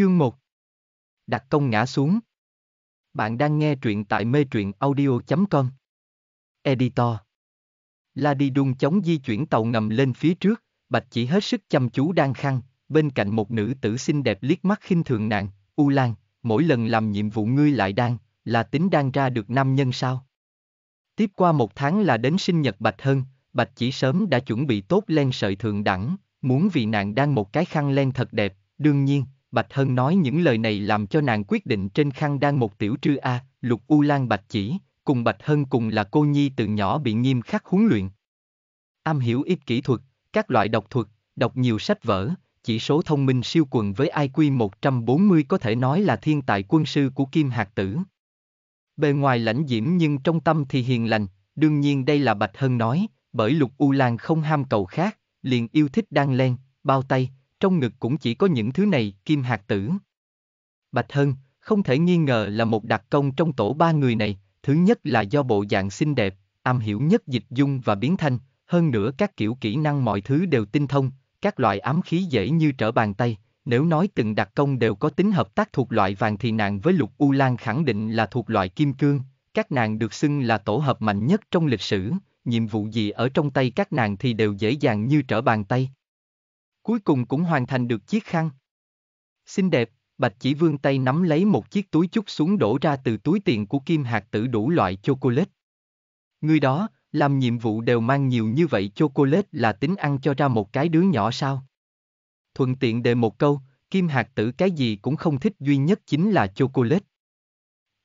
Chương 1 Đặt công ngã xuống Bạn đang nghe truyện tại mê truyện audio.com Editor La đi đun chống di chuyển tàu ngầm lên phía trước, Bạch chỉ hết sức chăm chú đang khăn, bên cạnh một nữ tử xinh đẹp liếc mắt khinh thường nạn, U Lan, mỗi lần làm nhiệm vụ ngươi lại đang, là tính đang ra được nam nhân sao? Tiếp qua một tháng là đến sinh nhật Bạch Hân, Bạch chỉ sớm đã chuẩn bị tốt len sợi thượng đẳng, muốn vì nàng đang một cái khăn len thật đẹp, đương nhiên, Bạch Hân nói những lời này làm cho nàng quyết định trên khăn đang một tiểu trư A, lục U Lan Bạch chỉ, cùng Bạch Hân cùng là cô nhi từ nhỏ bị nghiêm khắc huấn luyện. Am hiểu ít kỹ thuật, các loại độc thuật, đọc nhiều sách vở, chỉ số thông minh siêu quần với IQ 140 có thể nói là thiên tài quân sư của Kim Hạc Tử. Bề ngoài lãnh diễm nhưng trong tâm thì hiền lành, đương nhiên đây là Bạch Hân nói, bởi Lục U Lan không ham cầu khác, liền yêu thích đan len, bao tay, trong ngực cũng chỉ có những thứ này, kim hạt tử. Bạch Hân, không thể nghi ngờ là một đặc công trong tổ ba người này, thứ nhất là do bộ dạng xinh đẹp, am hiểu nhất dịch dung và biến thanh, hơn nữa các kiểu kỹ năng mọi thứ đều tinh thông, các loại ám khí dễ như trở bàn tay, nếu nói từng đặc công đều có tính hợp tác thuộc loại vàng thì nàng với lục U Lan khẳng định là thuộc loại kim cương, các nàng được xưng là tổ hợp mạnh nhất trong lịch sử, nhiệm vụ gì ở trong tay các nàng thì đều dễ dàng như trở bàn tay, Cuối cùng cũng hoàn thành được chiếc khăn. Xinh đẹp, Bạch chỉ vương tay nắm lấy một chiếc túi chút xuống đổ ra từ túi tiền của kim hạt tử đủ loại chocolate. Người đó, làm nhiệm vụ đều mang nhiều như vậy chocolate là tính ăn cho ra một cái đứa nhỏ sao? Thuận tiện đề một câu, kim hạt tử cái gì cũng không thích duy nhất chính là chocolate.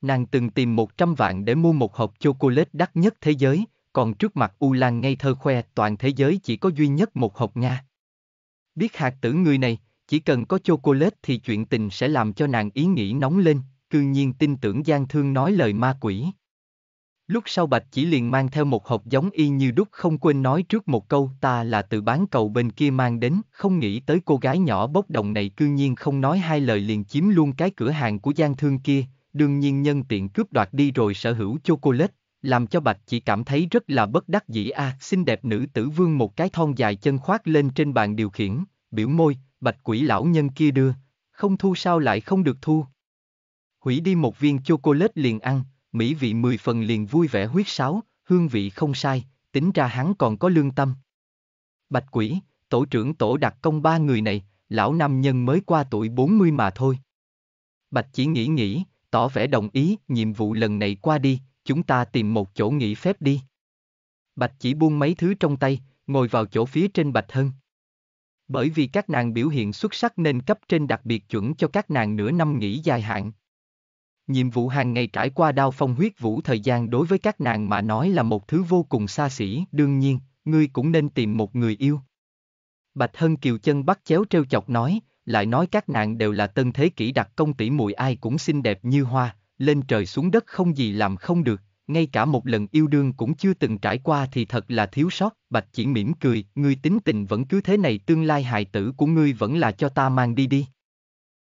Nàng từng tìm 100 vạn để mua một hộp chocolate đắt nhất thế giới, còn trước mặt U Lan ngây thơ khoe toàn thế giới chỉ có duy nhất một hộp nha. Biết hạt tử người này, chỉ cần có chocolate thì chuyện tình sẽ làm cho nàng ý nghĩ nóng lên, cư nhiên tin tưởng gian thương nói lời ma quỷ. Lúc sau Bạch chỉ liền mang theo một hộp giống y như đúc không quên nói trước một câu ta là từ bán cầu bên kia mang đến, không nghĩ tới cô gái nhỏ bốc đồng này cư nhiên không nói hai lời liền chiếm luôn cái cửa hàng của gian thương kia, đương nhiên nhân tiện cướp đoạt đi rồi sở hữu chocolate, làm cho Bạch chỉ cảm thấy rất là bất đắc dĩ a à, xinh đẹp nữ tử vương một cái thon dài chân khoác lên trên bàn điều khiển, biểu môi, Bạch quỷ lão nhân kia đưa, không thu sao lại không được thu. Hủy đi một viên chocolate liền ăn, mỹ vị mười phần liền vui vẻ huyết sáo, hương vị không sai, tính ra hắn còn có lương tâm. Bạch quỷ, tổ trưởng tổ đặc công ba người này, lão nam nhân mới qua tuổi 40 mà thôi. Bạch chỉ nghĩ nghĩ, tỏ vẻ đồng ý, nhiệm vụ lần này qua đi, chúng ta tìm một chỗ nghỉ phép đi. Bạch chỉ buông mấy thứ trong tay, ngồi vào chỗ phía trên Bạch Hân. Bởi vì các nàng biểu hiện xuất sắc nên cấp trên đặc biệt chuẩn cho các nàng nửa năm nghỉ dài hạn. Nhiệm vụ hàng ngày trải qua đao phong huyết vũ thời gian đối với các nàng mà nói là một thứ vô cùng xa xỉ, đương nhiên, ngươi cũng nên tìm một người yêu. Bạch Hân Kiều chân bắt chéo trêu chọc nói, lại nói các nàng đều là tân thế kỷ đặc công tỷ mùi ai cũng xinh đẹp như hoa, lên trời xuống đất không gì làm không được, ngay cả một lần yêu đương cũng chưa từng trải qua thì thật là thiếu sót, bạch chỉ mỉm cười, ngươi tính tình vẫn cứ thế này tương lai hài tử của ngươi vẫn là cho ta mang đi đi.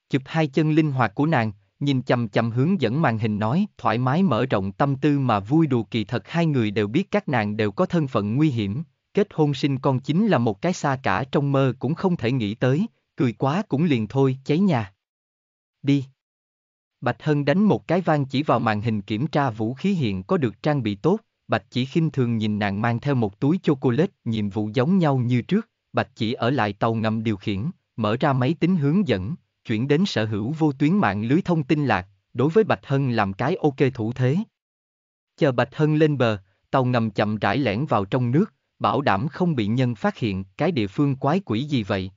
Chụp hai chân linh hoạt của nàng, nhìn chầm chầm hướng dẫn màn hình nói, thoải mái mở rộng tâm tư mà vui đùa kỳ thật hai người đều biết các nàng đều có thân phận nguy hiểm, kết hôn sinh con chính là một cái xa cả trong mơ cũng không thể nghĩ tới, cười quá cũng liền thôi, cháy nhà. Đi. Bạch Hân đánh một cái vang chỉ vào màn hình kiểm tra vũ khí hiện có được trang bị tốt, Bạch chỉ khinh thường nhìn nàng mang theo một túi chocolate, nhiệm vụ giống nhau như trước, Bạch chỉ ở lại tàu ngầm điều khiển, mở ra máy tính hướng dẫn, chuyển đến sở hữu vô tuyến mạng lưới thông tin lạc, đối với Bạch Hân làm cái ok thủ thế. Chờ Bạch Hân lên bờ, tàu ngầm chậm rãi lẻn vào trong nước, bảo đảm không bị nhân phát hiện cái địa phương quái quỷ gì vậy.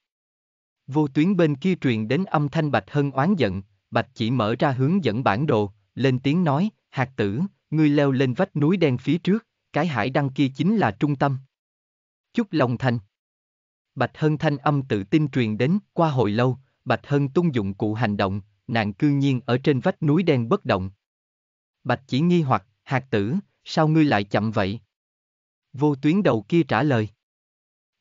Vô tuyến bên kia truyền đến âm thanh Bạch Hân oán giận, Bạch chỉ mở ra hướng dẫn bản đồ, lên tiếng nói, hạt tử, ngươi leo lên vách núi đen phía trước, cái hải đăng kia chính là trung tâm. Chúc lòng thành. Bạch Hân thanh âm tự tin truyền đến, qua hồi lâu, Bạch Hân tung dụng cụ hành động, nàng cư nhiên ở trên vách núi đen bất động. Bạch chỉ nghi hoặc, hạt tử, sao ngươi lại chậm vậy? Vô tuyến đầu kia trả lời.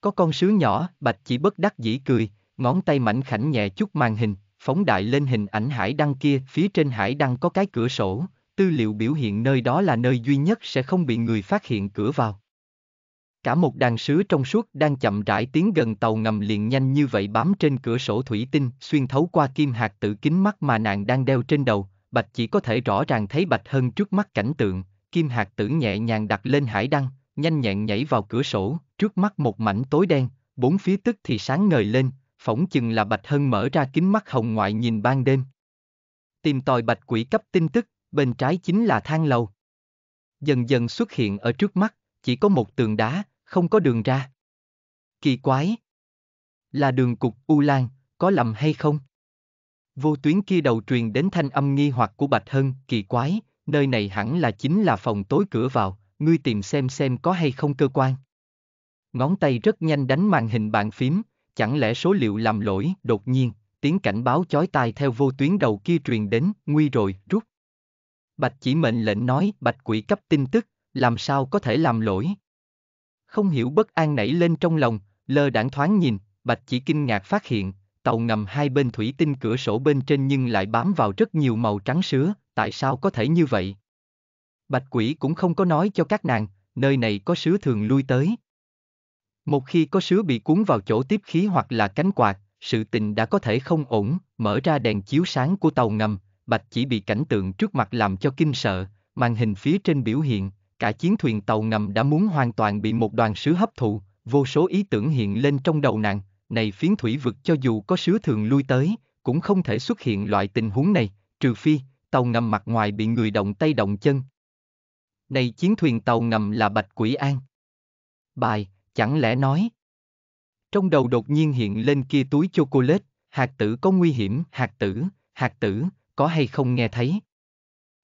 Có con sứ nhỏ, Bạch chỉ bất đắc dĩ cười, ngón tay mảnh khảnh nhẹ chút màn hình, phóng đại lên hình ảnh hải đăng kia, phía trên hải đăng có cái cửa sổ, tư liệu biểu hiện nơi đó là nơi duy nhất sẽ không bị người phát hiện cửa vào. Cả một đàn sứ trong suốt đang chậm rãi tiến gần tàu ngầm liền nhanh như vậy bám trên cửa sổ thủy tinh, xuyên thấu qua kim hạt tự kính mắt mà nàng đang đeo trên đầu, bạch chỉ có thể rõ ràng thấy bạch hơn trước mắt cảnh tượng, kim hạt tử nhẹ nhàng đặt lên hải đăng, nhanh nhẹn nhảy vào cửa sổ, trước mắt một mảnh tối đen, bốn phía tức thì sáng ngời lên, phỏng chừng là Bạch Hân mở ra kính mắt hồng ngoại nhìn ban đêm. Tìm tòi bạch quỷ cấp tin tức, bên trái chính là thang lầu. Dần dần xuất hiện ở trước mắt, chỉ có một tường đá, không có đường ra. Kỳ quái! Là đường cục U Lan, có lầm hay không? Vô tuyến kia đầu truyền đến thanh âm nghi hoặc của Bạch Hân, kỳ quái, nơi này hẳn là chính là phòng tối cửa vào, ngươi tìm xem xem có hay không cơ quan. Ngón tay rất nhanh đánh màn hình bàn phím, chẳng lẽ số liệu làm lỗi, đột nhiên, tiếng cảnh báo chói tai theo vô tuyến đầu kia truyền đến, nguy rồi, rút. Bạch chỉ mệnh lệnh nói, bạch quỷ cấp tin tức, làm sao có thể làm lỗi. Không hiểu bất an nảy lên trong lòng, lơ đảng thoáng nhìn, bạch chỉ kinh ngạc phát hiện, tàu ngầm hai bên thủy tinh cửa sổ bên trên nhưng lại bám vào rất nhiều màu trắng sứa, tại sao có thể như vậy? Bạch quỷ cũng không có nói cho các nàng, nơi này có sứa thường lui tới. Một khi có sứa bị cuốn vào chỗ tiếp khí hoặc là cánh quạt, sự tình đã có thể không ổn, mở ra đèn chiếu sáng của tàu ngầm, Bạch chỉ bị cảnh tượng trước mặt làm cho kinh sợ, màn hình phía trên biểu hiện, cả chiến thuyền tàu ngầm đã muốn hoàn toàn bị một đoàn sứa hấp thụ, vô số ý tưởng hiện lên trong đầu nàng, này phiến thủy vực cho dù có sứa thường lui tới, cũng không thể xuất hiện loại tình huống này, trừ phi, tàu ngầm mặt ngoài bị người động tay động chân. Này chiến thuyền tàu ngầm là Bạch Quỷ An. Bài, chẳng lẽ nói. Trong đầu đột nhiên hiện lên kia túi chocolate, hạt tử có nguy hiểm, hạt tử, hạt tử, có hay không nghe thấy.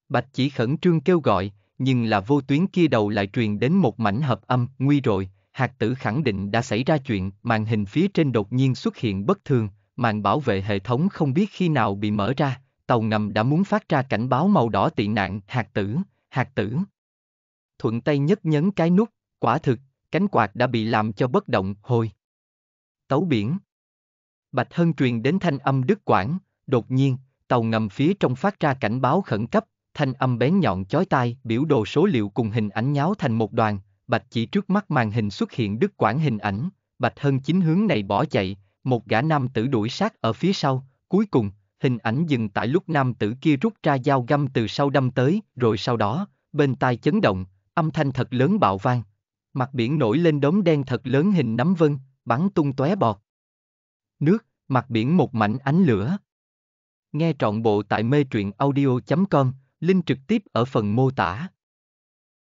Bạch chỉ khẩn trương kêu gọi, nhưng là vô tuyến kia đầu lại truyền đến một mảnh hợp âm, nguy rồi, hạt tử khẳng định đã xảy ra chuyện, màn hình phía trên đột nhiên xuất hiện bất thường, màn bảo vệ hệ thống không biết khi nào bị mở ra, tàu ngầm đã muốn phát ra cảnh báo màu đỏ tị nạn, hạt tử, hạt tử. Thuận tay nhất nhấn cái nút, quả thực, cánh quạt đã bị làm cho bất động, hồi. Tấu biển. Bạch Hân truyền đến thanh âm Đức Quảng, đột nhiên, tàu ngầm phía trong phát ra cảnh báo khẩn cấp, thanh âm bén nhọn chói tai, biểu đồ số liệu cùng hình ảnh nháo thành một đoàn, Bạch chỉ trước mắt màn hình xuất hiện Đức Quảng hình ảnh, Bạch Hân chính hướng này bỏ chạy, một gã nam tử đuổi sát ở phía sau, cuối cùng, hình ảnh dừng tại lúc nam tử kia rút ra dao găm từ sau đâm tới, rồi sau đó, bên tai chấn động, âm thanh thật lớn bạo vang, mặt biển nổi lên đốm đen thật lớn hình nắm vân, bắn tung tóe bọt. Nước, mặt biển một mảnh ánh lửa. Nghe trọn bộ tại mê truyện audio.com, link trực tiếp ở phần mô tả.